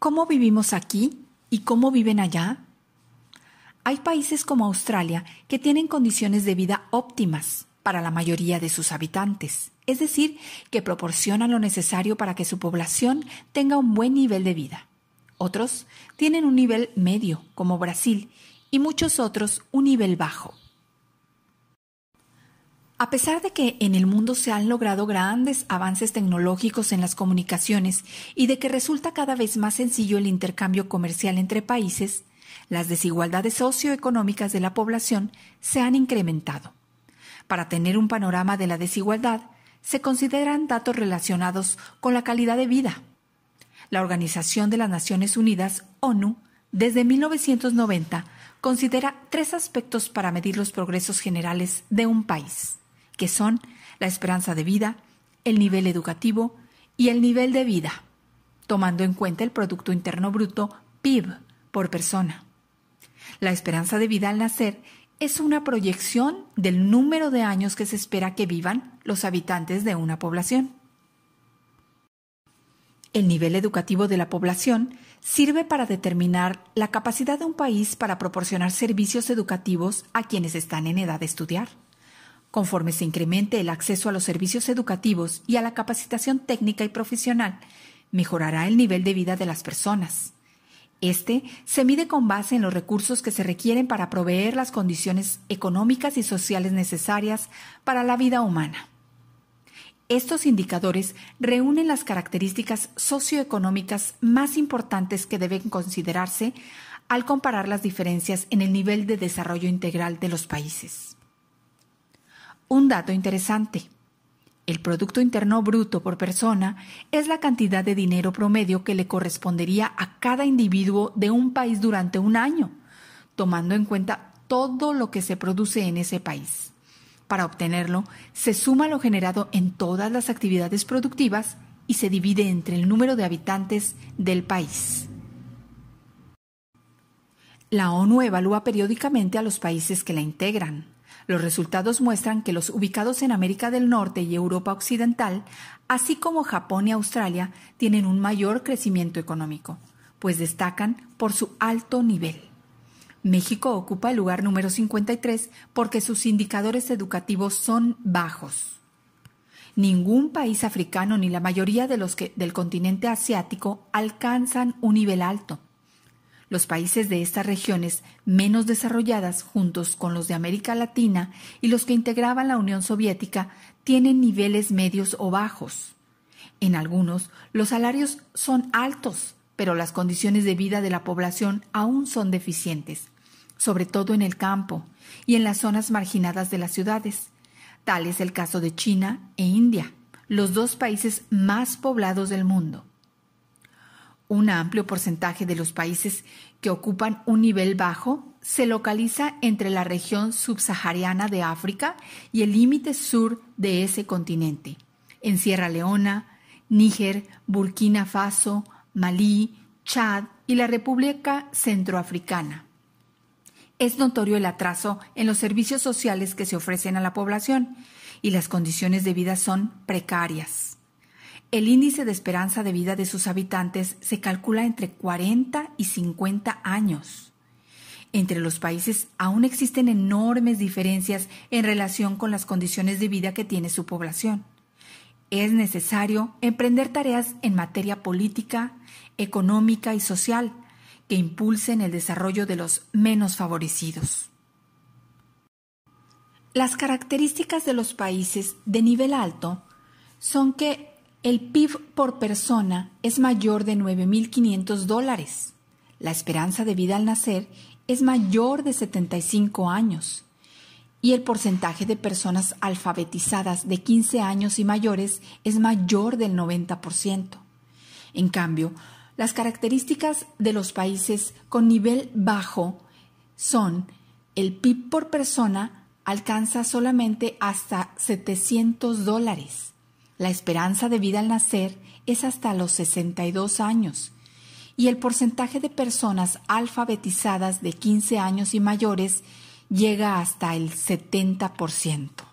¿Cómo vivimos aquí y cómo viven allá? Hay países como Australia que tienen condiciones de vida óptimas para la mayoría de sus habitantes, es decir, que proporcionan lo necesario para que su población tenga un buen nivel de vida. Otros tienen un nivel medio, como Brasil, y muchos otros un nivel bajo, a pesar de que en el mundo se han logrado grandes avances tecnológicos en las comunicaciones y de que resulta cada vez más sencillo el intercambio comercial entre países, las desigualdades socioeconómicas de la población se han incrementado. Para tener un panorama de la desigualdad, se consideran datos relacionados con la calidad de vida. La Organización de las Naciones Unidas, ONU, desde 1990, considera tres aspectos para medir los progresos generales de un país que son la esperanza de vida, el nivel educativo y el nivel de vida, tomando en cuenta el Producto Interno Bruto PIB por persona. La esperanza de vida al nacer es una proyección del número de años que se espera que vivan los habitantes de una población. El nivel educativo de la población sirve para determinar la capacidad de un país para proporcionar servicios educativos a quienes están en edad de estudiar. Conforme se incremente el acceso a los servicios educativos y a la capacitación técnica y profesional, mejorará el nivel de vida de las personas. Este se mide con base en los recursos que se requieren para proveer las condiciones económicas y sociales necesarias para la vida humana. Estos indicadores reúnen las características socioeconómicas más importantes que deben considerarse al comparar las diferencias en el nivel de desarrollo integral de los países. Un dato interesante. El Producto Interno Bruto por persona es la cantidad de dinero promedio que le correspondería a cada individuo de un país durante un año, tomando en cuenta todo lo que se produce en ese país. Para obtenerlo, se suma lo generado en todas las actividades productivas y se divide entre el número de habitantes del país. La ONU evalúa periódicamente a los países que la integran. Los resultados muestran que los ubicados en América del Norte y Europa Occidental, así como Japón y Australia, tienen un mayor crecimiento económico, pues destacan por su alto nivel. México ocupa el lugar número 53 porque sus indicadores educativos son bajos. Ningún país africano ni la mayoría de los que del continente asiático alcanzan un nivel alto. Los países de estas regiones menos desarrolladas, juntos con los de América Latina y los que integraban la Unión Soviética, tienen niveles medios o bajos. En algunos, los salarios son altos, pero las condiciones de vida de la población aún son deficientes, sobre todo en el campo y en las zonas marginadas de las ciudades. Tal es el caso de China e India, los dos países más poblados del mundo. Un amplio porcentaje de los países que ocupan un nivel bajo se localiza entre la región subsahariana de África y el límite sur de ese continente, en Sierra Leona, Níger, Burkina Faso, Malí, Chad y la República Centroafricana. Es notorio el atraso en los servicios sociales que se ofrecen a la población y las condiciones de vida son precarias. El índice de esperanza de vida de sus habitantes se calcula entre 40 y 50 años. Entre los países aún existen enormes diferencias en relación con las condiciones de vida que tiene su población. Es necesario emprender tareas en materia política, económica y social que impulsen el desarrollo de los menos favorecidos. Las características de los países de nivel alto son que el PIB por persona es mayor de 9.500 dólares. La esperanza de vida al nacer es mayor de 75 años. Y el porcentaje de personas alfabetizadas de 15 años y mayores es mayor del 90%. En cambio, las características de los países con nivel bajo son el PIB por persona alcanza solamente hasta 700 dólares la esperanza de vida al nacer es hasta los 62 años y el porcentaje de personas alfabetizadas de 15 años y mayores llega hasta el 70%.